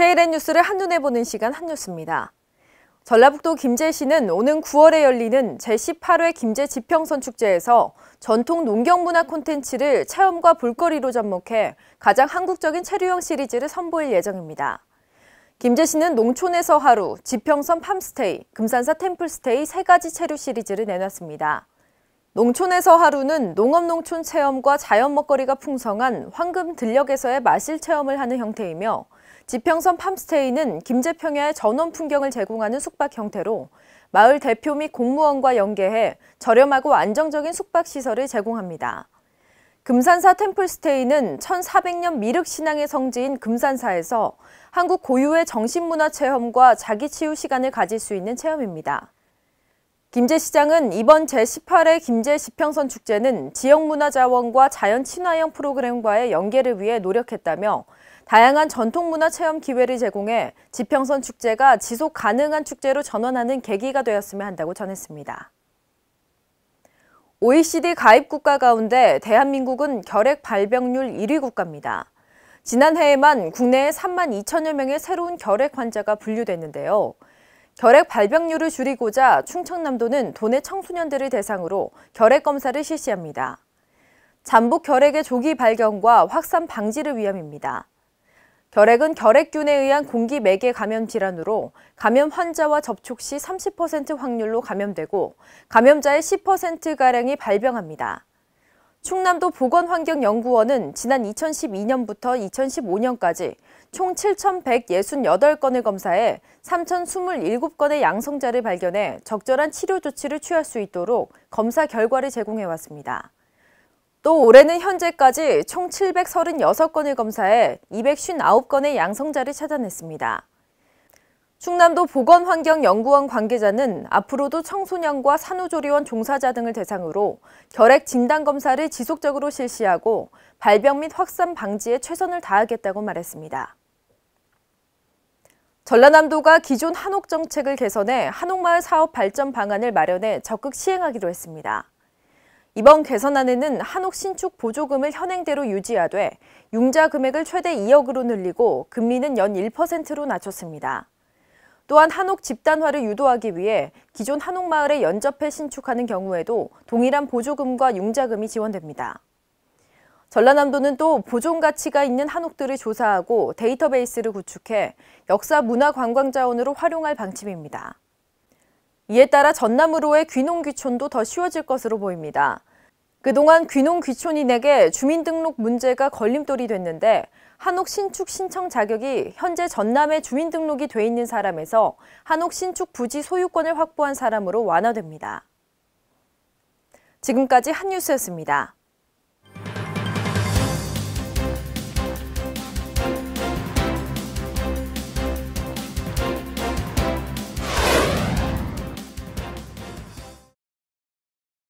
KLN 뉴스를 한눈에 보는 시간 한뉴스입니다. 전라북도 김제시는 오는 9월에 열리는 제18회 김제 지평선 축제에서 전통 농경문화 콘텐츠를 체험과 볼거리로 접목해 가장 한국적인 체류형 시리즈를 선보일 예정입니다. 김제시는 농촌에서 하루, 지평선 팜스테이, 금산사 템플스테이 세 가지 체류 시리즈를 내놨습니다. 농촌에서 하루는 농업농촌 체험과 자연 먹거리가 풍성한 황금 들녘에서의 마실 체험을 하는 형태이며 지평선 팜스테이는 김제평야의 전원 풍경을 제공하는 숙박 형태로 마을 대표 및 공무원과 연계해 저렴하고 안정적인 숙박 시설을 제공합니다. 금산사 템플스테이는 1400년 미륵신앙의 성지인 금산사에서 한국 고유의 정신문화 체험과 자기치유 시간을 가질 수 있는 체험입니다. 김제시장은 이번 제18회 김제시평선 축제는 지역문화자원과 자연친화형 프로그램과의 연계를 위해 노력했다며 다양한 전통문화 체험 기회를 제공해 지평선 축제가 지속 가능한 축제로 전환하는 계기가 되었으면 한다고 전했습니다. OECD 가입 국가 가운데 대한민국은 결핵 발병률 1위 국가입니다. 지난해에만 국내에 3만 2천여 명의 새로운 결핵 환자가 분류됐는데요. 결핵 발병률을 줄이고자 충청남도는 도내 청소년들을 대상으로 결핵 검사를 실시합니다. 잠복 결핵의 조기 발견과 확산 방지를 위함입니다. 결핵은 결핵균에 의한 공기 매개 감염 질환으로 감염 환자와 접촉 시 30% 확률로 감염되고 감염자의 10%가량이 발병합니다. 충남도 보건환경연구원은 지난 2012년부터 2015년까지 총 7,168건을 검사해 3,027건의 양성자를 발견해 적절한 치료 조치를 취할 수 있도록 검사 결과를 제공해 왔습니다. 또 올해는 현재까지 총 736건을 검사해 259건의 양성자를 찾아냈습니다. 충남도 보건환경연구원 관계자는 앞으로도 청소년과 산후조리원 종사자 등을 대상으로 결핵 진단검사를 지속적으로 실시하고 발병 및 확산 방지에 최선을 다하겠다고 말했습니다. 전라남도가 기존 한옥 정책을 개선해 한옥마을 사업 발전 방안을 마련해 적극 시행하기로 했습니다. 이번 개선안에는 한옥 신축 보조금을 현행대로 유지하되 융자 금액을 최대 2억으로 늘리고 금리는 연 1%로 낮췄습니다. 또한 한옥 집단화를 유도하기 위해 기존 한옥 마을에 연접해 신축하는 경우에도 동일한 보조금과 융자금이 지원됩니다. 전라남도는 또 보존 가치가 있는 한옥들을 조사하고 데이터베이스를 구축해 역사 문화 관광 자원으로 활용할 방침입니다. 이에 따라 전남으로의 귀농귀촌도 더 쉬워질 것으로 보입니다. 그동안 귀농 귀촌인에게 주민등록 문제가 걸림돌이 됐는데 한옥 신축 신청 자격이 현재 전남에 주민등록이 돼 있는 사람에서 한옥 신축 부지 소유권을 확보한 사람으로 완화됩니다. 지금까지 한뉴스였습니다.